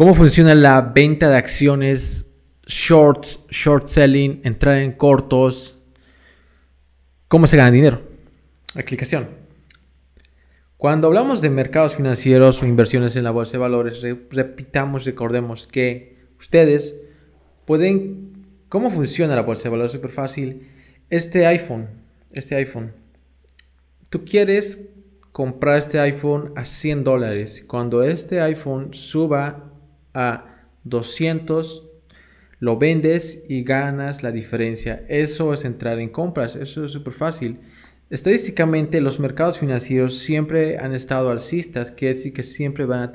¿Cómo funciona la venta de acciones, shorts, short selling, entrar en cortos? ¿Cómo se gana dinero? explicación Cuando hablamos de mercados financieros o inversiones en la bolsa de valores, repitamos, recordemos que ustedes pueden... ¿Cómo funciona la bolsa de valores? Súper fácil. Este iPhone, este iPhone. Tú quieres comprar este iPhone a 100 dólares. Cuando este iPhone suba a 200, lo vendes y ganas la diferencia. Eso es entrar en compras, eso es súper fácil. Estadísticamente, los mercados financieros siempre han estado alcistas, es decir que siempre van a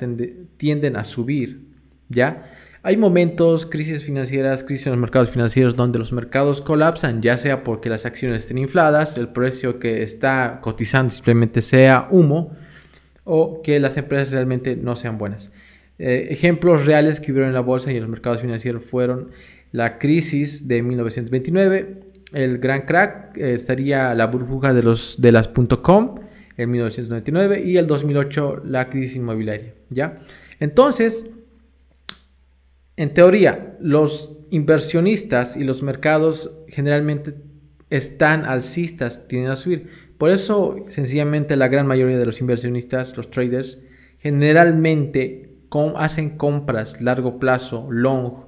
tienden a subir, ¿ya? Hay momentos, crisis financieras, crisis en los mercados financieros, donde los mercados colapsan, ya sea porque las acciones estén infladas, el precio que está cotizando simplemente sea humo, o que las empresas realmente no sean buenas. Eh, ejemplos reales que hubieron en la bolsa y en los mercados financieros fueron la crisis de 1929, el gran crack, eh, estaría la burbuja de, los, de las .com en 1999 y el 2008 la crisis inmobiliaria, ¿ya? Entonces, en teoría, los inversionistas y los mercados generalmente están alcistas, tienen a subir. Por eso, sencillamente, la gran mayoría de los inversionistas, los traders, generalmente hacen compras largo plazo, long,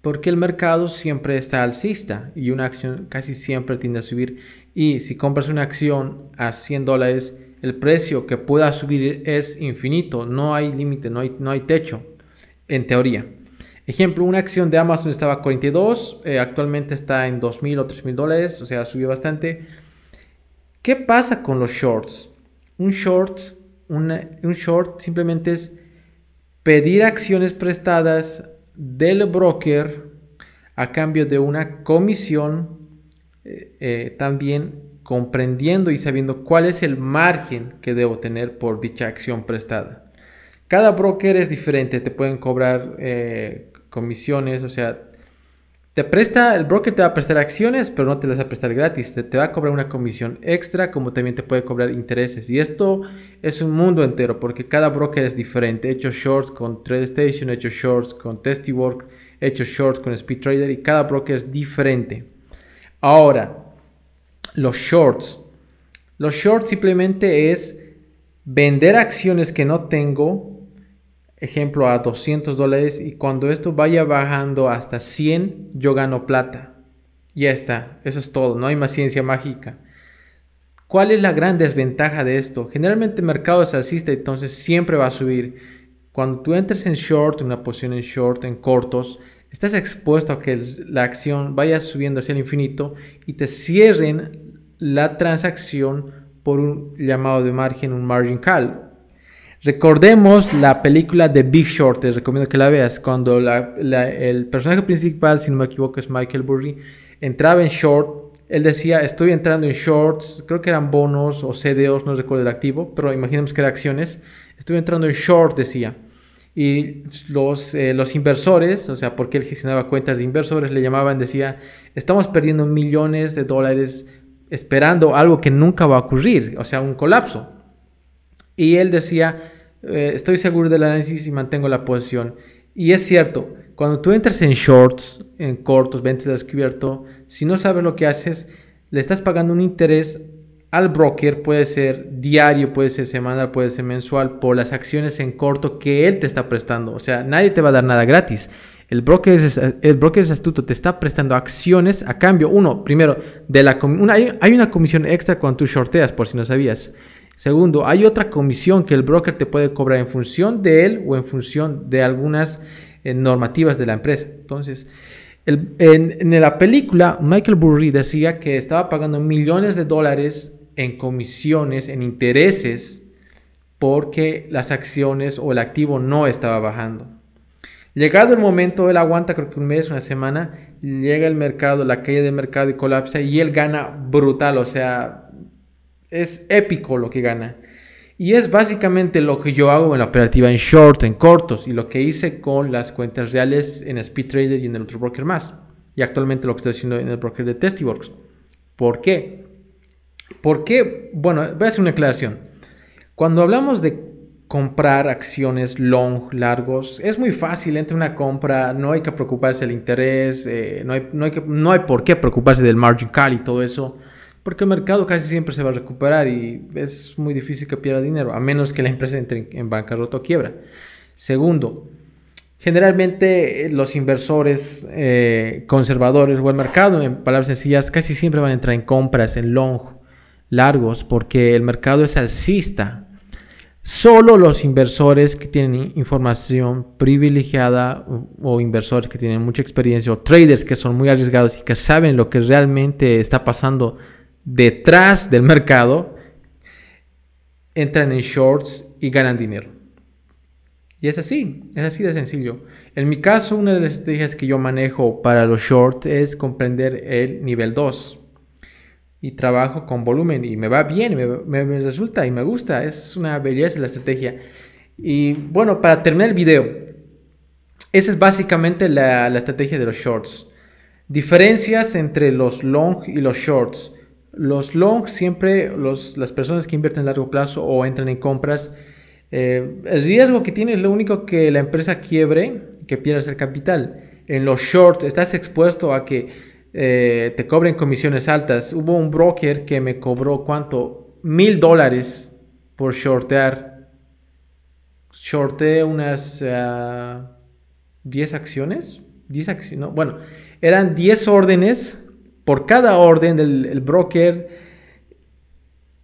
porque el mercado siempre está alcista y una acción casi siempre tiende a subir. Y si compras una acción a 100 dólares, el precio que pueda subir es infinito, no hay límite, no hay, no hay techo, en teoría. Ejemplo, una acción de Amazon estaba a 42, eh, actualmente está en 2.000 o 3.000 dólares, o sea, subió bastante. ¿Qué pasa con los shorts? Un short, un short simplemente es pedir acciones prestadas del broker a cambio de una comisión eh, eh, también comprendiendo y sabiendo cuál es el margen que debo tener por dicha acción prestada. Cada broker es diferente, te pueden cobrar eh, comisiones, o sea, te presta, el broker te va a prestar acciones, pero no te las va a prestar gratis. Te, va a cobrar una comisión extra, como también te puede cobrar intereses. Y esto es un mundo entero, porque cada broker es diferente. He hecho shorts con TradeStation, he hecho shorts con Testiwork, he hecho shorts con SpeedTrader y cada broker es diferente. Ahora, los shorts. Los shorts simplemente es vender acciones que no tengo ejemplo, a 200 dólares y cuando esto vaya bajando hasta 100, yo gano plata. Ya está, eso es todo, no hay más ciencia mágica. ¿Cuál es la gran desventaja de esto? Generalmente el mercado es alcista, entonces siempre va a subir. Cuando tú entres en short, en una posición en short, en cortos, estás expuesto a que la acción vaya subiendo hacia el infinito y te cierren la transacción por un llamado de margen, un margin call, Recordemos la película de Big Short, te recomiendo que la veas, cuando el personaje principal, si no me equivoco, es Michael Burry, entraba en short, él decía, estoy entrando en shorts, creo que eran bonos o CDOs, no recuerdo el activo, pero imaginemos que eran acciones, estoy entrando en short, decía. Y los, eh, los inversores, o sea, porque él gestionaba cuentas de inversores, le llamaban, decía, estamos perdiendo millones de dólares esperando algo que nunca va a ocurrir, o sea, un colapso. Y él decía, eh, estoy seguro del análisis y mantengo la posición. Y es cierto, cuando tú entras en shorts, en cortos, ventas de descubierto, si no sabes lo que haces, le estás pagando un interés al broker, puede ser diario, puede ser semanal, puede ser mensual, por las acciones en corto que él te está prestando. O sea, nadie te va a dar nada gratis. El broker, es, el broker es, astuto, te está prestando acciones a cambio. Uno, primero, de la hay, una comisión extra cuando tú shorteas, por si no sabías. Segundo, hay otra comisión que el broker te puede cobrar en función de él o en función de algunas eh, normativas de la empresa. Entonces, en, en, la película, Michael Burry decía que estaba pagando millones de dólares en comisiones, en intereses, porque las acciones o el activo no estaba bajando. Llegado el momento, él aguanta creo que un mes, una semana, llega el mercado, la caída del mercado y colapsa y él gana brutal, o sea, es épico lo que gana. Y es básicamente lo que yo hago en la operativa en short, en cortos, y lo que hice con las cuentas reales en Speed Trader y en el otro broker más. Y actualmente lo que estoy haciendo en el broker de Testyworks. ¿Por qué? Porque, bueno, voy a hacer una aclaración. Cuando hablamos de comprar acciones long, largos, es muy fácil, entre una compra, no hay que preocuparse del interés, eh, no, hay, no hay por qué preocuparse del margin call y todo eso. Porque el mercado casi siempre se va a recuperar y es muy difícil que pierda dinero, a menos que la empresa entre en bancarrota o quiebra. Segundo, generalmente eh, los inversores eh, conservadores o el mercado, en palabras sencillas, casi siempre van a entrar en compras, en long, largos, porque el mercado es alcista. Solo los inversores que tienen información privilegiada o inversores que tienen mucha experiencia o traders que son muy arriesgados y que saben lo que realmente está pasando detrás del mercado entran en shorts y ganan dinero. Y es así, es así de sencillo. En mi caso, una de las estrategias que yo manejo para los shorts es comprender el nivel 2. Y trabajo con volumen y me va bien, me, resulta y me gusta. Es una belleza la estrategia. Y bueno, para terminar el video, esa es básicamente la, la estrategia de los shorts. Diferencias entre los long y los shorts. Los longs, siempre, los, las personas que invierten a largo plazo o entran en compras, eh, el riesgo que tiene es lo único que la empresa quiebre, que pierdas el capital. En los short estás expuesto a que eh, te cobren comisiones altas. Hubo un broker que me cobró cuánto, mil dólares por shortear. Shorté unas 10 ah, acciones. 10 acciones, no, bueno, eran 10 órdenes por cada orden del broker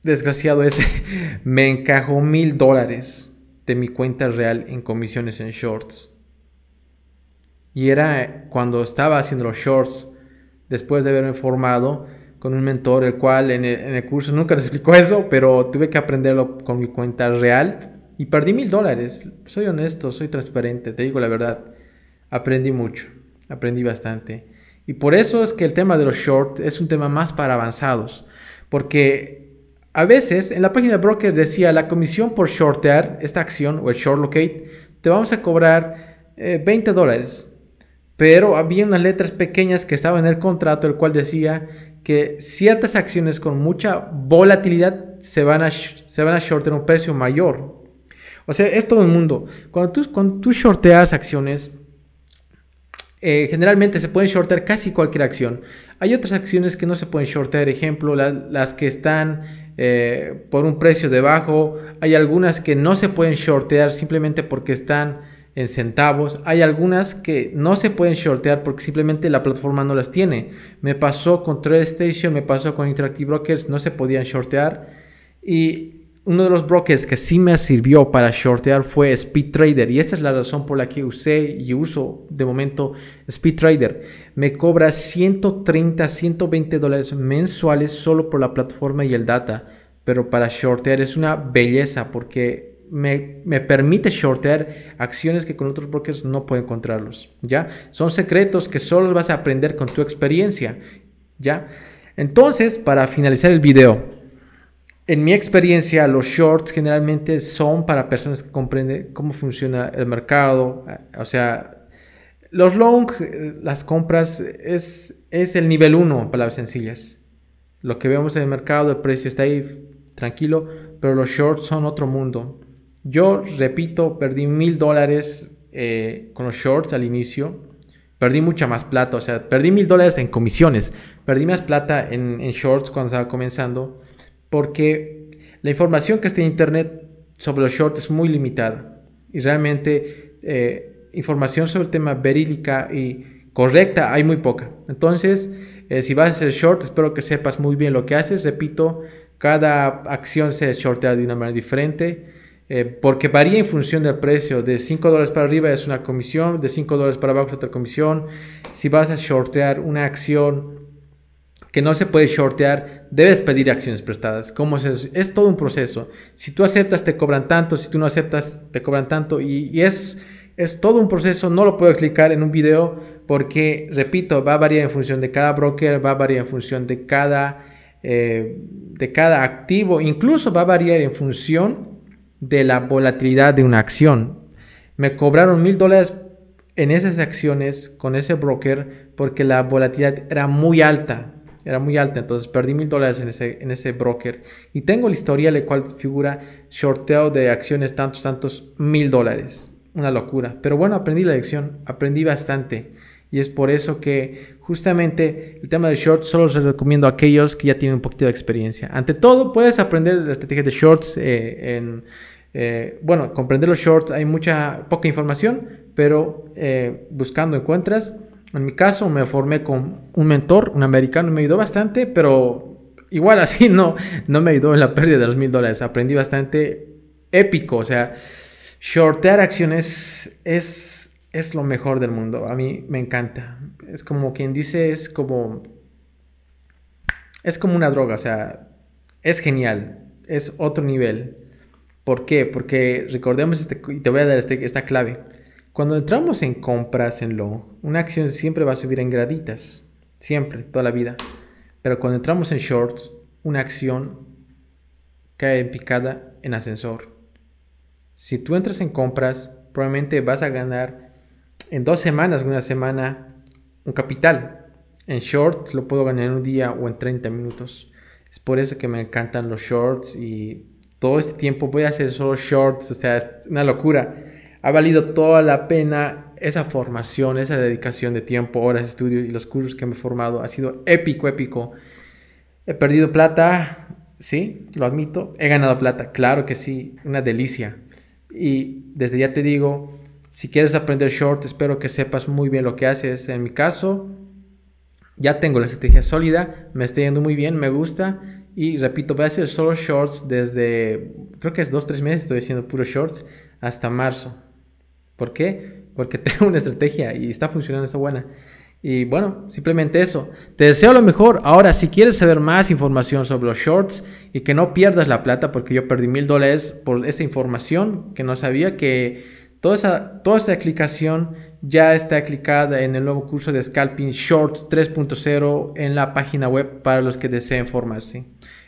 desgraciado ese me encajó mil dólares de mi cuenta real en comisiones en shorts. Y era cuando estaba haciendo los shorts, después de haberme formado con un mentor, el cual en el, en el curso nunca nos explicó eso, pero tuve que aprenderlo con mi cuenta real y perdí mil dólares. Soy honesto, soy transparente, te digo la verdad. Aprendí mucho, aprendí bastante. Y por eso es que el tema de los short es un tema más para avanzados, porque a veces en la página de broker decía la comisión por shortear esta acción o el short locate, te vamos a cobrar 20 eh, dólares. Pero había unas letras pequeñas que estaban en el contrato, el cual decía que ciertas acciones con mucha volatilidad se van a, se van a shortear un precio mayor. O sea, es todo el mundo. Cuando tú, cuando tú shorteas acciones, eh, generalmente se pueden shortear casi cualquier acción. Hay otras acciones que no se pueden shortear, ejemplo, las que están eh, por un precio debajo. Hay algunas que no se pueden shortear simplemente porque están en centavos. Hay algunas que no se pueden shortear porque simplemente la plataforma no las tiene. Me pasó con TradeStation, me pasó con Interactive Brokers, no se podían shortear. Y uno de los brokers que sí me sirvió para shortear fue Speed Trader y esa es la razón por la que usé y uso de momento Speed Trader. Me cobra 130, 120 dólares mensuales solo por la plataforma y el data, pero para shortear es una belleza porque me, permite shortear acciones que con otros brokers no puedo encontrarlos. ¿ya? Son secretos que solo vas a aprender con tu experiencia. ¿ya? Entonces, para finalizar el video, en mi experiencia, los shorts generalmente son para personas que comprenden cómo funciona el mercado. Eh, o sea, los long, eh, las compras, es, es el nivel 1, en palabras sencillas. Lo que vemos en el mercado, el precio está ahí tranquilo, pero los shorts son otro mundo. Yo, repito, perdí mil dólares eh, con los shorts al inicio. Perdí mucha más plata, o sea, perdí mil dólares en comisiones. Perdí más plata en shorts cuando estaba comenzando porque la información que está en Internet sobre los shorts es muy limitada y realmente eh, información sobre el tema verídica y correcta hay muy poca. Entonces, eh, si vas a hacer short, espero que sepas muy bien lo que haces. Repito, cada acción se shortea de una manera diferente. Eh, porque varía en función del precio. De 5 dólares para arriba es una comisión, de 5 dólares para abajo es otra comisión. Si vas a shortear una acción que no se puede shortear, debes pedir acciones prestadas. ¿Cómo es, todo un proceso. Si tú aceptas, te cobran tanto, si tú no aceptas, te cobran tanto. Y, es, todo un proceso, no lo puedo explicar en un video porque, repito, va a variar en función de cada broker, va a variar en función de cada, eh, de cada activo, incluso va a variar en función de la volatilidad de una acción. Me cobraron mil dólares en esas acciones con ese broker porque la volatilidad era muy alta, era muy alta, entonces perdí mil dólares en ese, en ese broker y tengo la historia la cual figura shorteo de acciones tantos, tantos mil dólares. Una locura. Pero bueno, aprendí la lección, aprendí bastante. Y es por eso que justamente el tema de shorts solo se recomiendo a aquellos que ya tienen un poquito de experiencia. Ante todo, puedes aprender la estrategia de shorts eh, en... Eh, bueno, comprender los shorts hay mucha poca información, pero eh, buscando encuentras. En mi caso me formé con un mentor, un americano, me ayudó bastante, pero igual así no, no me ayudó en la pérdida de los mil dólares. Aprendí bastante épico, o sea, shortear acciones es, es lo mejor del mundo. A mí me encanta. Es como quien dice, es como... Es como una droga, o sea, es genial, es otro nivel. ¿Por qué? Porque recordemos, este, y te voy a dar este, esta clave cuando entramos en compras en lo una acción siempre va a subir en graditas, siempre, toda la vida. Pero cuando entramos en shorts, una acción cae en picada en ascensor. Si tú entras en compras, probablemente vas a ganar en dos semanas, una semana, un capital. En shorts lo puedo ganar en un día o en 30 minutos. Es por eso que me encantan los shorts y todo este tiempo voy a hacer solo shorts, o sea, es una locura ha valido toda la pena esa formación, esa dedicación de tiempo, horas, estudio y los cursos que me he formado. Ha sido épico, épico. He perdido plata, sí, lo admito. He ganado plata, claro que sí, una delicia. Y desde ya te digo, si quieres aprender short, espero que sepas muy bien lo que haces. En mi caso, ya tengo la estrategia sólida, me está yendo muy bien, me gusta. Y repito, voy a hacer solo shorts desde, creo que es 2-3 meses, estoy haciendo puro shorts, hasta marzo. ¿Por qué? Porque tengo una estrategia y está funcionando, está buena. Y bueno, simplemente eso. Te deseo lo mejor. Ahora, si quieres saber más información sobre los shorts y que no pierdas la plata, porque yo perdí mil dólares por esa información que no sabía que toda esa, toda esa aplicación ya está clicada en el nuevo curso de Scalping Shorts 3.0 en la página web para los que deseen formarse.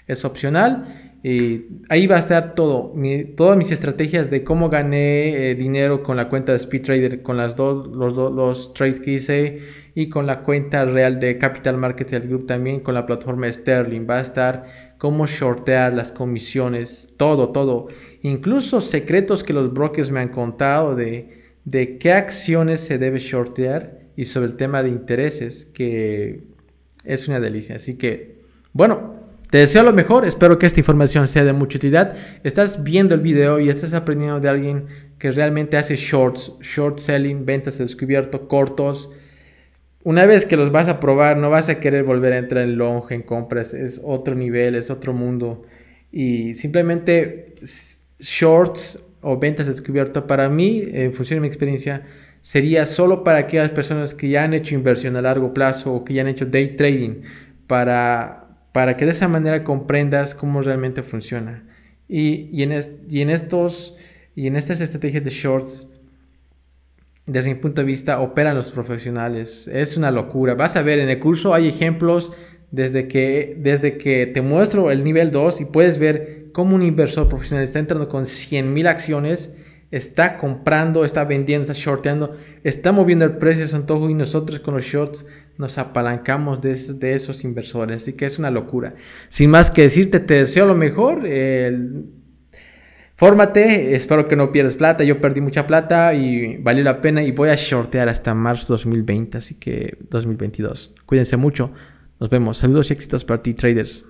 Es opcional y ahí va a estar todo, todas mis estrategias de cómo gané eh, dinero con la cuenta de Trader con las dos, los, dos, los trades que hice y con la cuenta real de Capital Markets Group también, con la plataforma Sterling. Va a estar cómo shortear las comisiones, todo, todo. Incluso secretos que los brokers me han contado de, de qué acciones se debe shortear y sobre el tema de intereses, que es una delicia. Así que, bueno. Te deseo lo mejor, espero que esta información sea de mucha utilidad. Estás viendo el video y estás aprendiendo de alguien que realmente hace shorts, short selling, ventas de descubierto, cortos. Una vez que los vas a probar, no vas a querer volver a entrar en long, en compras. Es otro nivel, es otro mundo. Y simplemente shorts o ventas de descubierto, para mí, en función de mi experiencia, sería solo para aquellas personas que ya han hecho inversión a largo plazo o que ya han hecho day trading para para que de esa manera comprendas cómo realmente funciona. Y, y, en, en, estos, y en estas estrategias de shorts, desde mi punto de vista, operan los profesionales. Es una locura. Vas a ver, en el curso hay ejemplos desde que, desde que te muestro el nivel 2 y puedes ver cómo un inversor profesional está entrando con mil acciones, está comprando, está vendiendo, está shorteando, está moviendo el precio de su antojo y nosotros con los shorts nos apalancamos de, esos inversores. Así que es una locura. Sin más que decirte, te deseo lo mejor. fórmate, espero que no pierdas plata. Yo perdí mucha plata y valió la pena y voy a shortear hasta marzo 2020, así que 2022. Cuídense mucho. Nos vemos. Saludos y éxitos para ti, traders.